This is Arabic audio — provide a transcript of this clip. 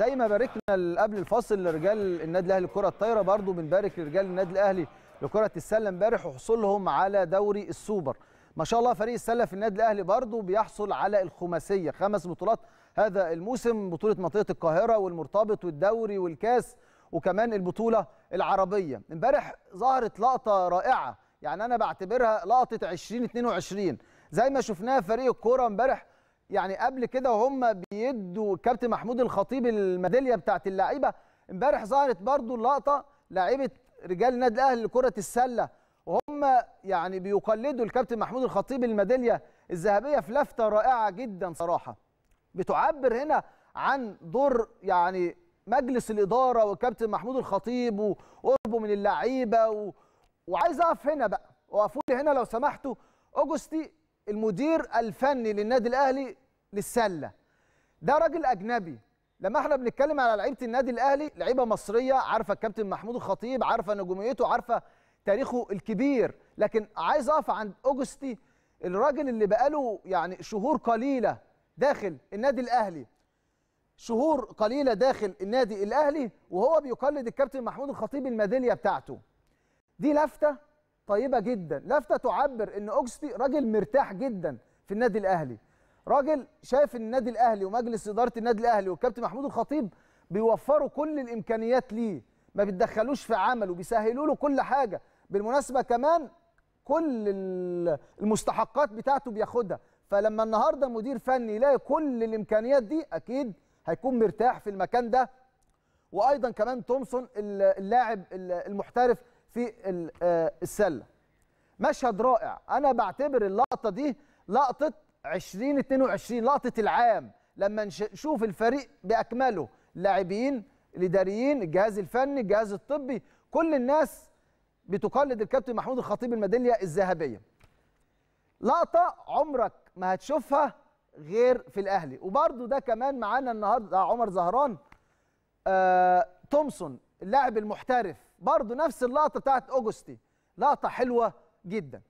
زي ما باركنا قبل الفاصل لرجال النادي الاهلي الكره الطايره برضو بنبارك لرجال النادي الاهلي لكره السله امبارح وحصولهم على دوري السوبر ما شاء الله فريق السله في النادي الاهلي برضو بيحصل على الخماسيه خمس بطولات هذا الموسم بطوله منطقه القاهره والمرتبط والدوري والكاس وكمان البطوله العربيه امبارح ظهرت لقطه رائعه يعني انا بعتبرها لقطه 2022 زي ما شفناها فريق الكوره امبارح يعني قبل كده وهم بيدوا كابتن محمود الخطيب الميداليه بتاعت اللعيبه امبارح ظهرت برضو اللقطه لعيبه رجال النادي الاهلي لكره السله وهم يعني بيقلدوا الكابتن محمود الخطيب الميداليه الذهبيه في لفته رائعه جدا صراحه بتعبر هنا عن دور يعني مجلس الاداره والكابتن محمود الخطيب وقربه من اللعيبه و... وعايز اقف هنا بقى وقفوا لي هنا لو سمحتوا اوجستي المدير الفني للنادي الاهلي للسله ده راجل اجنبي لما احنا بنتكلم على لعيبه النادي الاهلي لعيبه مصريه عارفه الكابتن محمود الخطيب عارفه نجوميته عارفه تاريخه الكبير لكن عايز اقف عند اوجستي الراجل اللي بقاله يعني شهور قليله داخل النادي الاهلي شهور قليله داخل النادي الاهلي وهو بيقلد الكابتن محمود الخطيب الميداليه بتاعته دي لفته طيبه جدا لفته تعبر ان اوجستي راجل مرتاح جدا في النادي الاهلي راجل شايف النادي الاهلي ومجلس اداره النادي الاهلي والكابتن محمود الخطيب بيوفروا كل الامكانيات ليه ما بتدخلوش في عمله بيسهلوا له كل حاجه بالمناسبه كمان كل المستحقات بتاعته بياخدها فلما النهارده مدير فني يلاقي كل الامكانيات دي اكيد هيكون مرتاح في المكان ده وايضا كمان تومسون اللاعب المحترف في آه، السله مشهد رائع انا بعتبر اللقطه دي لقطه 2022 لقطه العام لما نشوف الفريق باكمله لاعبين الاداريين الجهاز الفني الجهاز الطبي كل الناس بتقلد الكابتن محمود الخطيب الميداليه الذهبيه لقطه عمرك ما هتشوفها غير في الاهلي وبرده ده كمان معانا النهارده عمر زهران آه، تومسون اللاعب المحترف برضه نفس اللقطه بتاعت اوجستي لقطه حلوه جدا